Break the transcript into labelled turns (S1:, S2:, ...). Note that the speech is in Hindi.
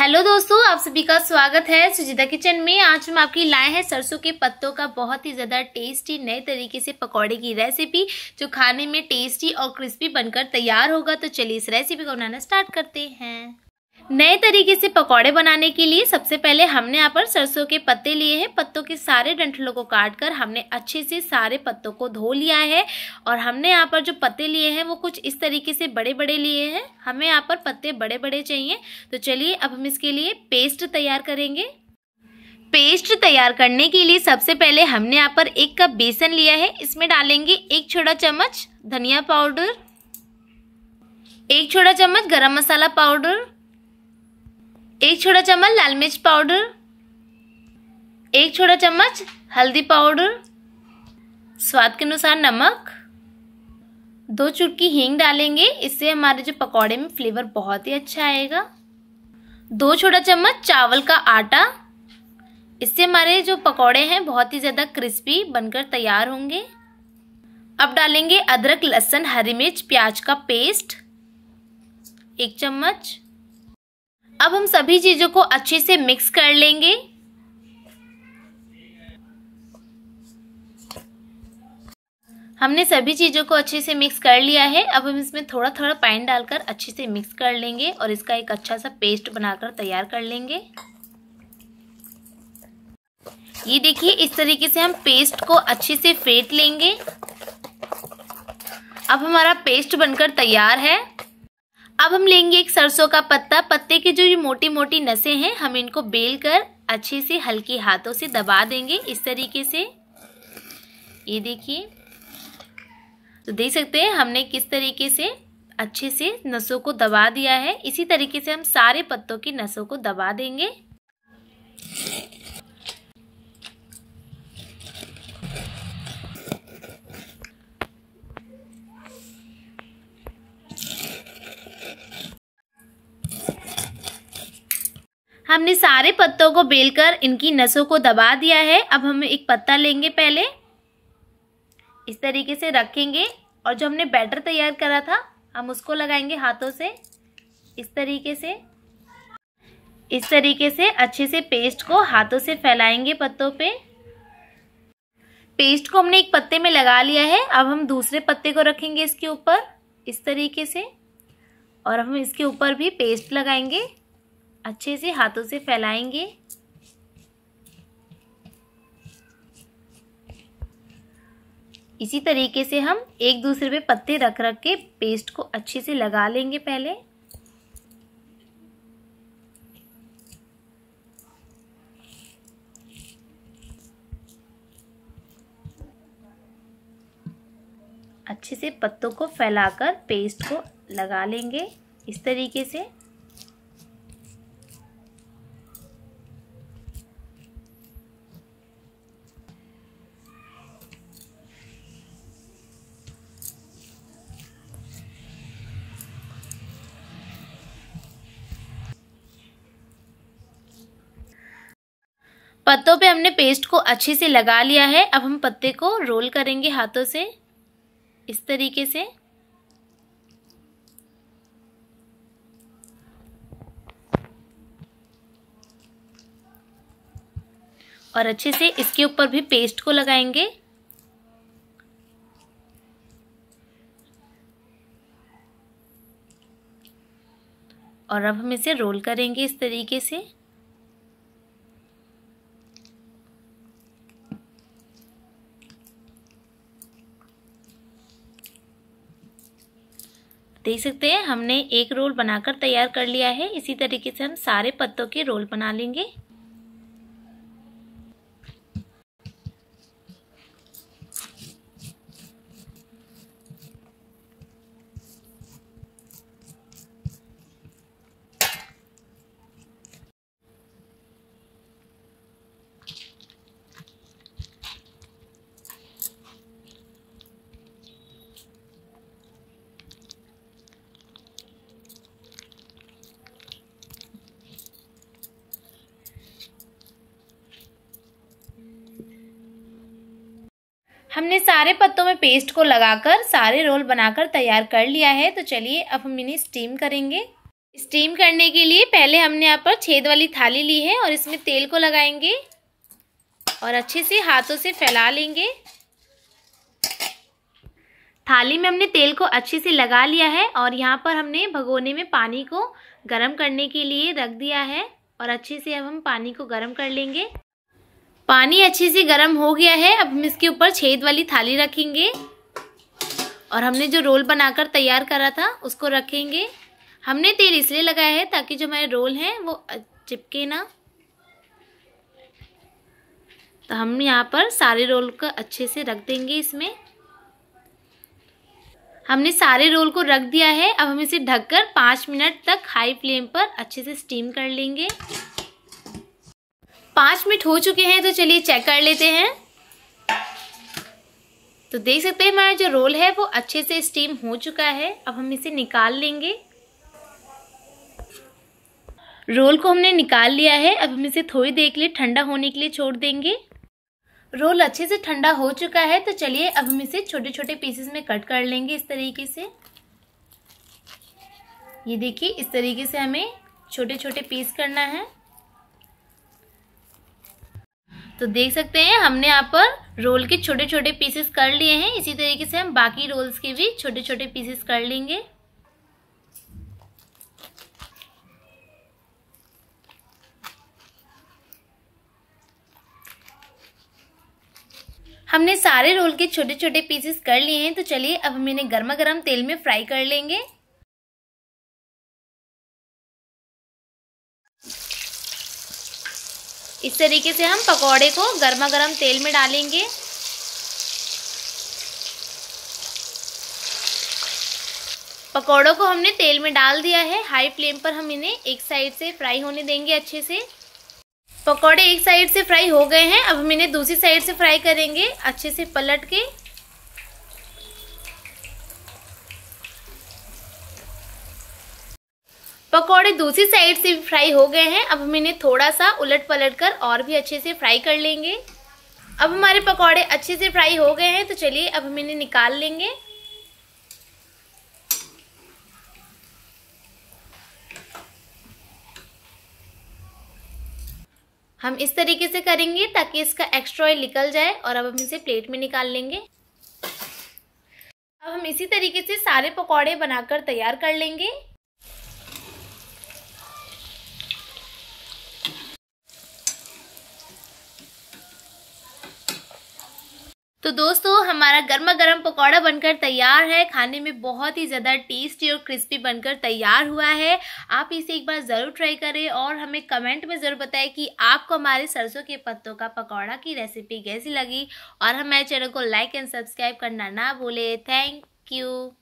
S1: हेलो दोस्तों आप सभी का स्वागत है सुजिता किचन में आज हम आपकी लाए हैं सरसों के पत्तों का बहुत ही ज़्यादा टेस्टी नए तरीके से पकौड़े की रेसिपी जो खाने में टेस्टी और क्रिस्पी बनकर तैयार होगा तो चलिए इस रेसिपी को बनाना स्टार्ट करते हैं नए तरीके से पकौड़े बनाने के लिए सबसे पहले हमने यहाँ पर सरसों के पत्ते लिए हैं पत्तों के सारे डंठलों को काट कर हमने अच्छे से सारे पत्तों को धो लिया है और हमने यहाँ पर जो पत्ते लिए हैं वो कुछ इस तरीके से बड़े बड़े लिए हैं हमें यहाँ पर पत्ते बड़े बड़े चाहिए तो चलिए अब हम इसके लिए पेस्ट तैयार करेंगे पेस्ट तैयार करने के लिए सबसे पहले हमने यहाँ पर एक कप बेसन लिया है इसमें डालेंगे एक छोटा चम्मच धनिया पाउडर एक छोटा चम्मच गरम मसाला पाउडर एक छोटा चम्मच लाल मिर्च पाउडर एक छोटा चम्मच हल्दी पाउडर स्वाद के अनुसार नमक दो चुटकी हींग डालेंगे इससे हमारे जो पकौड़े में फ्लेवर बहुत ही अच्छा आएगा दो छोटा चम्मच चावल का आटा इससे हमारे जो पकौड़े हैं बहुत ही ज़्यादा क्रिस्पी बनकर तैयार होंगे अब डालेंगे अदरक लहसुन हरी मिर्च प्याज का पेस्ट एक चम्मच अब हम सभी चीज़ों को अच्छे से मिक्स कर लेंगे हमने सभी चीज़ों को अच्छे से मिक्स कर लिया है अब हम इसमें थोड़ा थोड़ा पानी डालकर अच्छे से मिक्स कर लेंगे और इसका एक अच्छा सा पेस्ट बनाकर तैयार कर लेंगे ये देखिए इस तरीके से हम पेस्ट को अच्छे से फेंट लेंगे अब हमारा पेस्ट बनकर तैयार है अब हम लेंगे एक सरसों का पत्ता पत्ते के जो ये मोटी मोटी नसें हैं हम इनको बेल कर अच्छे से हल्के हाथों से दबा देंगे इस तरीके से ये देखिए तो देख सकते हैं हमने किस तरीके से अच्छे से नसों को दबा दिया है इसी तरीके से हम सारे पत्तों की नसों को दबा देंगे हमने सारे पत्तों को बेलकर इनकी नसों को दबा दिया है अब हम एक पत्ता लेंगे पहले इस तरीके से रखेंगे और जो हमने बैटर तैयार करा था हम उसको लगाएंगे हाथों से इस तरीके से इस तरीके से अच्छे से पेस्ट को हाथों से फैलाएंगे पत्तों पे पेस्ट को हमने एक पत्ते में लगा लिया है अब हम दूसरे पत्ते को रखेंगे इसके ऊपर इस तरीके से और हम इसके ऊपर भी पेस्ट लगाएंगे अच्छे से हाथों से फैलाएंगे इसी तरीके से हम एक दूसरे पे पत्ते रख रख के पेस्ट को अच्छे से लगा लेंगे पहले अच्छे से पत्तों को फैलाकर पेस्ट को लगा लेंगे इस तरीके से पत्तों पे हमने पेस्ट को अच्छे से लगा लिया है अब हम पत्ते को रोल करेंगे हाथों से इस तरीके से और अच्छे से इसके ऊपर भी पेस्ट को लगाएंगे और अब हम इसे रोल करेंगे इस तरीके से देख सकते हैं हमने एक रोल बनाकर तैयार कर लिया है इसी तरीके से हम सारे पत्तों के रोल बना लेंगे हमने सारे पत्तों में पेस्ट को लगाकर सारे रोल बनाकर तैयार कर लिया है तो चलिए अब हम इन्हें स्टीम करेंगे स्टीम करने के लिए पहले हमने यहाँ पर छेद वाली थाली ली है और इसमें तेल को लगाएंगे और अच्छे से हाथों से फैला लेंगे थाली में हमने तेल को अच्छे से लगा लिया है और यहाँ पर हमने भगोने में पानी को गर्म करने के लिए रख दिया है और अच्छे से अब हम पानी को गर्म कर लेंगे पानी अच्छे से गर्म हो गया है अब हम इसके ऊपर छेद वाली थाली रखेंगे और हमने जो रोल बनाकर तैयार करा था उसको रखेंगे हमने तेल इसलिए लगाया है ताकि जो हमारे रोल हैं वो चिपके ना तो हम यहाँ पर सारे रोल को अच्छे से रख देंगे इसमें हमने सारे रोल को रख दिया है अब हम इसे ढककर पाँच मिनट तक हाई फ्लेम पर अच्छे से स्टीम कर लेंगे पांच मिनट हो चुके हैं तो चलिए चेक कर लेते हैं तो देख सकते हैं हमारा जो रोल है वो अच्छे से स्टीम हो चुका है अब हम इसे निकाल लेंगे रोल को हमने निकाल लिया है अब हम इसे थोड़ी देर के लिए ठंडा होने के लिए छोड़ देंगे रोल अच्छे से ठंडा हो चुका है तो चलिए अब हम इसे छोटे छोटे पीसेस में कट कर लेंगे इस तरीके से ये देखिए इस तरीके से हमें छोटे छोटे पीस करना है तो देख सकते हैं हमने यहाँ पर रोल के छोटे छोटे पीसेस कर लिए हैं इसी तरीके से हम बाकी रोल्स के भी छोटे छोटे पीसेस कर लेंगे हमने सारे रोल के छोटे छोटे पीसेस कर लिए हैं तो चलिए अब हम इन्हें गर्मा गर्म तेल में फ्राई कर लेंगे इस तरीके से हम पकौड़े को गर्मा गर्म तेल में डालेंगे पकौड़ों को हमने तेल में डाल दिया है हाई फ्लेम पर हम इन्हें एक साइड से फ्राई होने देंगे अच्छे से पकौड़े एक साइड से फ्राई हो गए हैं अब हम इन्हें दूसरी साइड से फ्राई करेंगे अच्छे से पलट के पकौड़े दूसरी साइड से भी फ्राई हो गए हैं अब हम इन्हें थोड़ा सा उलट पलट कर और भी अच्छे से फ्राई कर लेंगे अब हमारे पकौड़े अच्छे से फ्राई हो गए हैं तो चलिए अब हम इन्हें निकाल लेंगे हम इस तरीके से करेंगे ताकि इसका एक्स्ट्रा ऑयल निकल जाए और अब हम इसे प्लेट में निकाल लेंगे अब हम इसी तरीके से सारे पकौड़े बनाकर तैयार कर लेंगे तो दोस्तों हमारा गर्मा गर्म पकौड़ा बनकर तैयार है खाने में बहुत ही ज़्यादा टेस्टी और क्रिस्पी बनकर तैयार हुआ है आप इसे एक बार ज़रूर ट्राई करें और हमें कमेंट में ज़रूर बताएं कि आपको हमारे सरसों के पत्तों का पकौड़ा की रेसिपी कैसी लगी और हमारे चैनल को लाइक एंड सब्सक्राइब करना ना भूलें थैंक यू